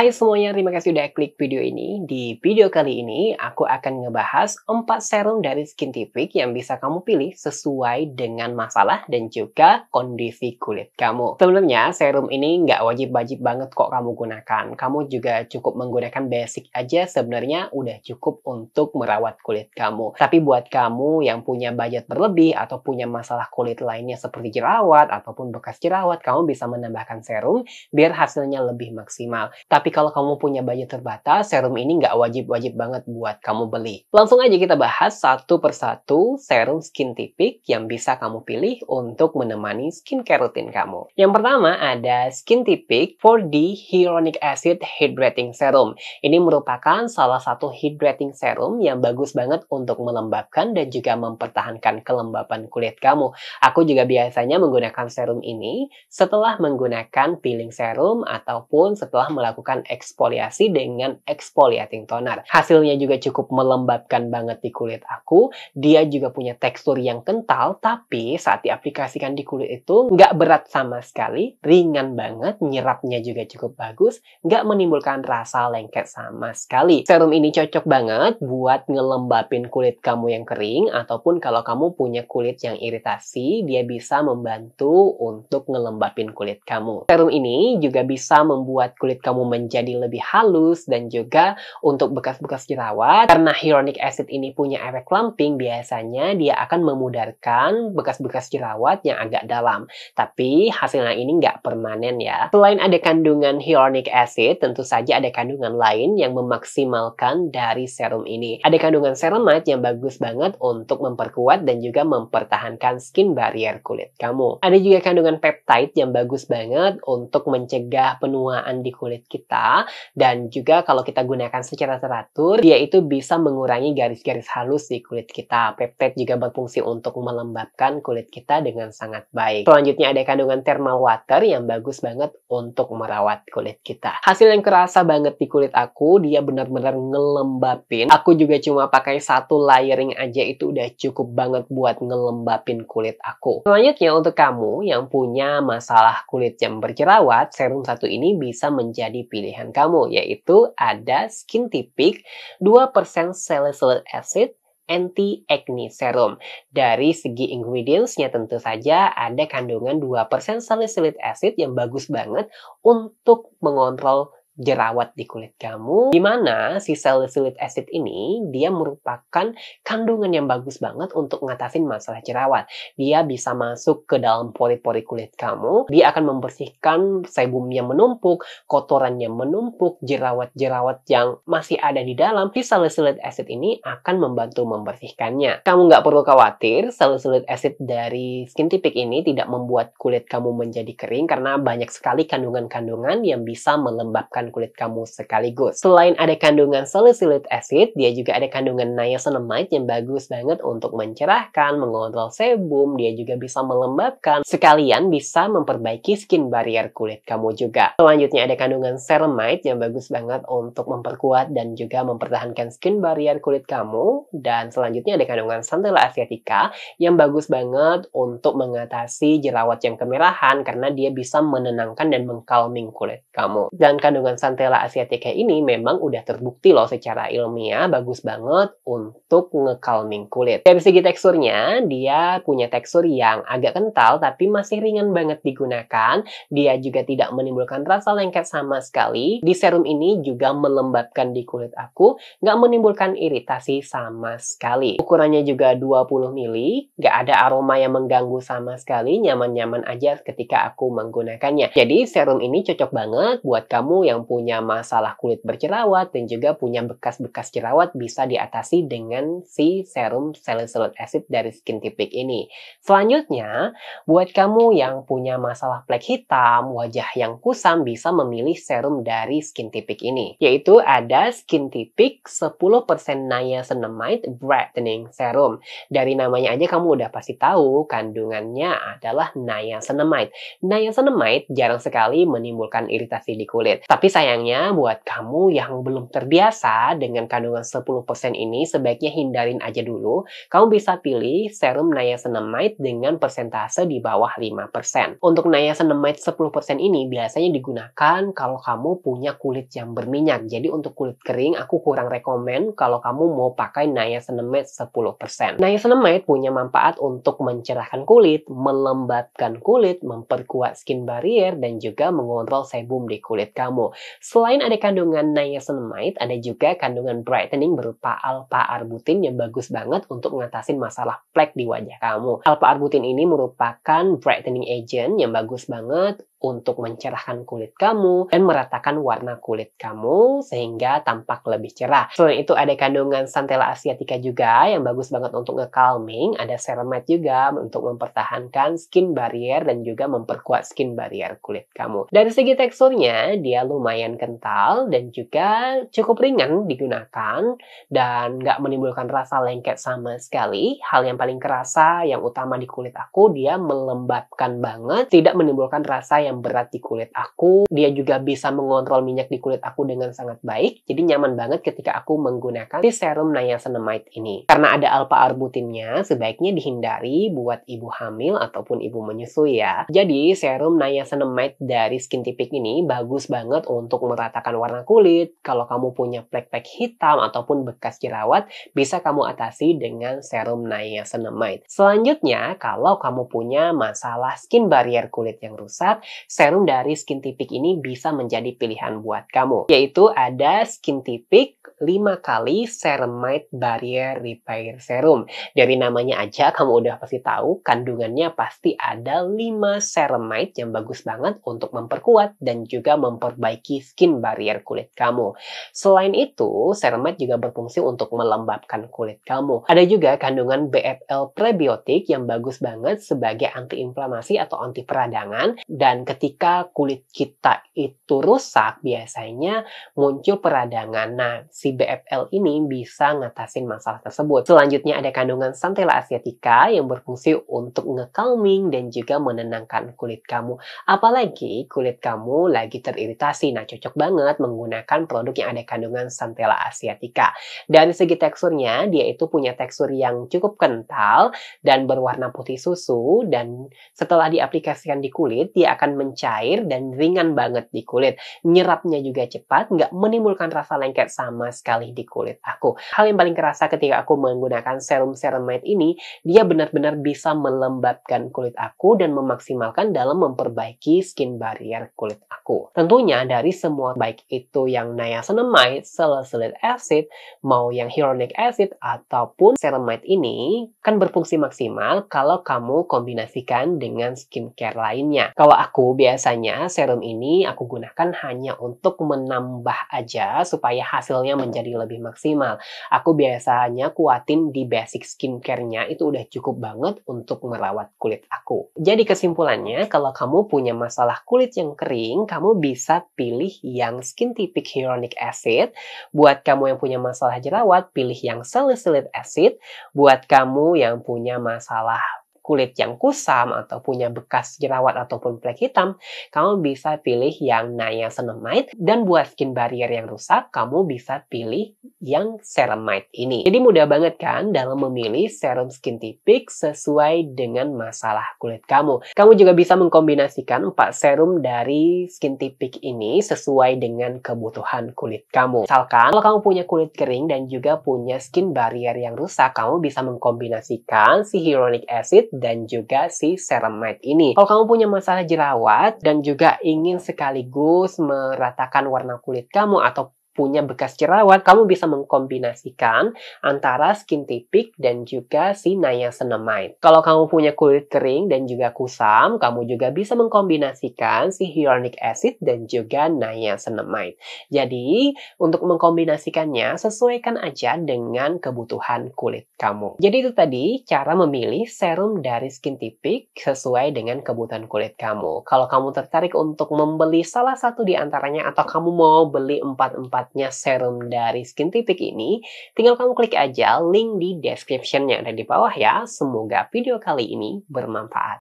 Hai semuanya, terima kasih sudah klik video ini. Di video kali ini, aku akan ngebahas 4 serum dari skin Skintific yang bisa kamu pilih sesuai dengan masalah dan juga kondisi kulit kamu. Sebelumnya, serum ini nggak wajib-wajib banget kok kamu gunakan. Kamu juga cukup menggunakan basic aja sebenarnya udah cukup untuk merawat kulit kamu. Tapi buat kamu yang punya budget berlebih atau punya masalah kulit lainnya seperti jerawat ataupun bekas jerawat, kamu bisa menambahkan serum biar hasilnya lebih maksimal. Tapi tapi kalau kamu punya budget terbatas, serum ini nggak wajib-wajib banget buat kamu beli. Langsung aja kita bahas satu persatu serum skin tipik yang bisa kamu pilih untuk menemani skincare rutin kamu. Yang pertama ada Skin Tipik 4D Hyaluronic Acid Hydrating Serum. Ini merupakan salah satu hydrating serum yang bagus banget untuk melembabkan dan juga mempertahankan kelembapan kulit kamu. Aku juga biasanya menggunakan serum ini setelah menggunakan peeling serum ataupun setelah melakukan melakukan eksfoliasi dengan exfoliating toner. Hasilnya juga cukup melembabkan banget di kulit aku. Dia juga punya tekstur yang kental, tapi saat diaplikasikan di kulit itu nggak berat sama sekali, ringan banget, nyerapnya juga cukup bagus, nggak menimbulkan rasa lengket sama sekali. Serum ini cocok banget buat ngelembapin kulit kamu yang kering, ataupun kalau kamu punya kulit yang iritasi, dia bisa membantu untuk ngelembapin kulit kamu. Serum ini juga bisa membuat kulit kamu menjadi lebih halus dan juga untuk bekas-bekas jerawat karena hyaluronic acid ini punya efek clumping biasanya dia akan memudarkan bekas-bekas jerawat yang agak dalam tapi hasilnya ini nggak permanen ya selain ada kandungan hyaluronic acid tentu saja ada kandungan lain yang memaksimalkan dari serum ini ada kandungan ceramide yang bagus banget untuk memperkuat dan juga mempertahankan skin barrier kulit kamu ada juga kandungan peptide yang bagus banget untuk mencegah penuaan di kulit kita kita dan juga kalau kita gunakan secara teratur dia itu bisa mengurangi garis-garis halus di kulit kita. Peptide juga berfungsi untuk melembabkan kulit kita dengan sangat baik. Selanjutnya ada kandungan thermal water yang bagus banget untuk merawat kulit kita. Hasil yang kerasa banget di kulit aku dia benar-benar ngelembapin. Aku juga cuma pakai satu layering aja itu udah cukup banget buat ngelembapin kulit aku. Selanjutnya untuk kamu yang punya masalah kulit yang berjerawat, serum satu ini bisa menjadi pilihan pilihan kamu, yaitu ada Skin Tipik 2% Salicylic Acid anti acne serum. Dari segi ingredientsnya tentu saja ada kandungan 2% salicylic acid yang bagus banget untuk mengontrol jerawat di kulit kamu. di mana si salicylic acid ini dia merupakan kandungan yang bagus banget untuk ngatasin masalah jerawat. Dia bisa masuk ke dalam pori-pori kulit kamu. Dia akan membersihkan sebum yang menumpuk, kotoran yang menumpuk, jerawat-jerawat yang masih ada di dalam. Si salicylic acid ini akan membantu membersihkannya. Kamu nggak perlu khawatir, salicylic acid dari skin tipik ini tidak membuat kulit kamu menjadi kering karena banyak sekali kandungan-kandungan yang bisa melembabkan kulit kamu sekaligus. Selain ada kandungan salicylic acid, dia juga ada kandungan niacinamide yang bagus banget untuk mencerahkan, mengontrol sebum, dia juga bisa melembabkan. Sekalian bisa memperbaiki skin barrier kulit kamu juga. Selanjutnya ada kandungan ceramide yang bagus banget untuk memperkuat dan juga mempertahankan skin barrier kulit kamu. Dan selanjutnya ada kandungan santella asiatica yang bagus banget untuk mengatasi jerawat yang kemerahan karena dia bisa menenangkan dan mengkalming kulit kamu. Dan kandungan Santella asiatica ini memang udah terbukti loh secara ilmiah bagus banget untuk ngecalming kulit. Dari segi teksturnya, dia punya tekstur yang agak kental tapi masih ringan banget digunakan. Dia juga tidak menimbulkan rasa lengket sama sekali. Di serum ini juga melembabkan di kulit aku, nggak menimbulkan iritasi sama sekali. Ukurannya juga 20 ml, nggak ada aroma yang mengganggu sama sekali, nyaman-nyaman aja ketika aku menggunakannya. Jadi serum ini cocok banget buat kamu yang punya masalah kulit berjerawat dan juga punya bekas-bekas jerawat bisa diatasi dengan si serum salicylic acid dari Skin Tipik ini. Selanjutnya, buat kamu yang punya masalah plek hitam, wajah yang kusam bisa memilih serum dari Skin Tipik ini, yaitu ada Skin Tipik 10% niacinamide brightening serum. Dari namanya aja kamu udah pasti tahu kandungannya adalah niacinamide. Niacinamide jarang sekali menimbulkan iritasi di kulit, tapi sayangnya buat kamu yang belum terbiasa dengan kandungan 10% ini sebaiknya hindarin aja dulu. Kamu bisa pilih serum niacinamide dengan persentase di bawah 5%. Untuk niacinamide 10% ini biasanya digunakan kalau kamu punya kulit yang berminyak. Jadi untuk kulit kering aku kurang rekomen kalau kamu mau pakai niacinamide 10%. Niacinamide punya manfaat untuk mencerahkan kulit, melembabkan kulit, memperkuat skin barrier dan juga mengontrol sebum di kulit kamu. Selain ada kandungan niacinamide, ada juga kandungan brightening berupa alpha-arbutin yang bagus banget untuk mengatasi masalah plek di wajah kamu. Alpha-arbutin ini merupakan brightening agent yang bagus banget untuk mencerahkan kulit kamu dan meratakan warna kulit kamu sehingga tampak lebih cerah. Selain itu ada kandungan Santella asiatica juga yang bagus banget untuk ngecalming ada ceramide juga untuk mempertahankan skin barrier dan juga memperkuat skin barrier kulit kamu. Dari segi teksturnya, dia lumayan lumayan kental dan juga cukup ringan digunakan dan nggak menimbulkan rasa lengket sama sekali. Hal yang paling kerasa yang utama di kulit aku dia melembabkan banget, tidak menimbulkan rasa yang berat di kulit aku. Dia juga bisa mengontrol minyak di kulit aku dengan sangat baik, jadi nyaman banget ketika aku menggunakan si serum niacinamide ini. Karena ada alpha arbutinnya, sebaiknya dihindari buat ibu hamil ataupun ibu menyusui ya. Jadi serum niacinamide dari Skin Tipik ini bagus banget untuk untuk meratakan warna kulit, kalau kamu punya plek-plek hitam ataupun bekas jerawat, bisa kamu atasi dengan serum niacinamide. Selanjutnya, kalau kamu punya masalah skin barrier kulit yang rusak, serum dari Skin Tipik ini bisa menjadi pilihan buat kamu, yaitu ada Skin Tipik 5 kali Ceramide Barrier Repair Serum. Dari namanya aja kamu udah pasti tahu kandungannya pasti ada 5 ceramide yang bagus banget untuk memperkuat dan juga memperbaiki memperbaiki skin barrier kulit kamu. Selain itu, ceramide juga berfungsi untuk melembabkan kulit kamu. Ada juga kandungan BFL prebiotik yang bagus banget sebagai antiinflamasi atau anti peradangan dan ketika kulit kita itu rusak biasanya muncul peradangan. Nah, si BFL ini bisa ngatasin masalah tersebut. Selanjutnya ada kandungan Santella asiatica yang berfungsi untuk nge-calming dan juga menenangkan kulit kamu. Apalagi kulit kamu lagi teriritasi. Nah, Nah, cocok banget menggunakan produk yang ada kandungan Santella asiatica. Dan segi teksturnya, dia itu punya tekstur yang cukup kental dan berwarna putih susu dan setelah diaplikasikan di kulit, dia akan mencair dan ringan banget di kulit. Nyerapnya juga cepat, nggak menimbulkan rasa lengket sama sekali di kulit aku. Hal yang paling kerasa ketika aku menggunakan serum ceramide ini, dia benar-benar bisa melembabkan kulit aku dan memaksimalkan dalam memperbaiki skin barrier kulit aku. Tentunya dari dari semua baik itu yang niacinamide, salicylic acid, mau yang hyaluronic acid ataupun ceramide ini kan berfungsi maksimal kalau kamu kombinasikan dengan skincare lainnya. Kalau aku biasanya serum ini aku gunakan hanya untuk menambah aja supaya hasilnya menjadi lebih maksimal. Aku biasanya kuatin di basic skincare-nya itu udah cukup banget untuk merawat kulit aku. Jadi kesimpulannya kalau kamu punya masalah kulit yang kering, kamu bisa pilih pilih yang skin tipik hyaluronic acid. Buat kamu yang punya masalah jerawat, pilih yang salicylic acid. Buat kamu yang punya masalah kulit yang kusam atau punya bekas jerawat ataupun plek hitam, kamu bisa pilih yang niacinamide dan buat skin barrier yang rusak, kamu bisa pilih yang ceramide ini. Jadi mudah banget kan dalam memilih serum skin tipik sesuai dengan masalah kulit kamu. Kamu juga bisa mengkombinasikan empat serum dari skin tipik ini sesuai dengan kebutuhan kulit kamu. Misalkan kalau kamu punya kulit kering dan juga punya skin barrier yang rusak, kamu bisa mengkombinasikan si hyaluronic acid dan juga si ceramide ini. Kalau kamu punya masalah jerawat dan juga ingin sekaligus meratakan warna kulit kamu atau punya bekas jerawat, kamu bisa mengkombinasikan antara skin tipik dan juga si niacinamide. Kalau kamu punya kulit kering dan juga kusam, kamu juga bisa mengkombinasikan si hyaluronic acid dan juga niacinamide. Jadi, untuk mengkombinasikannya, sesuaikan aja dengan kebutuhan kulit kamu. Jadi itu tadi cara memilih serum dari skin tipik sesuai dengan kebutuhan kulit kamu. Kalau kamu tertarik untuk membeli salah satu di antaranya atau kamu mau beli empat-empat lengkapnya serum dari skin tipik ini, tinggal kamu klik aja link di description yang ada di bawah ya. Semoga video kali ini bermanfaat.